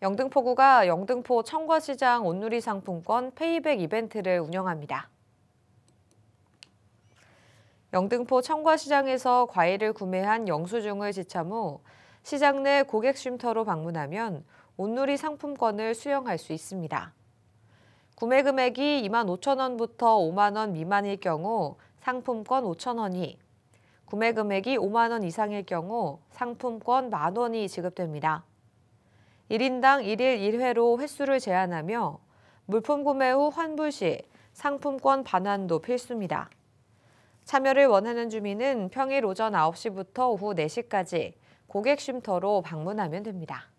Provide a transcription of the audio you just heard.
영등포구가 영등포 청과시장 온누리 상품권 페이백 이벤트를 운영합니다. 영등포 청과시장에서 과일을 구매한 영수증을 지참 후 시장 내 고객 쉼터로 방문하면 온누리 상품권을 수령할 수 있습니다. 구매 금액이 2만 5천 원부터 5만 원 미만일 경우 상품권 5천 원이, 구매 금액이 5만 원 이상일 경우 상품권 만 원이 지급됩니다. 1인당 1일 1회로 횟수를 제한하며 물품 구매 후 환불 시 상품권 반환도 필수입니다. 참여를 원하는 주민은 평일 오전 9시부터 오후 4시까지 고객쉼터로 방문하면 됩니다.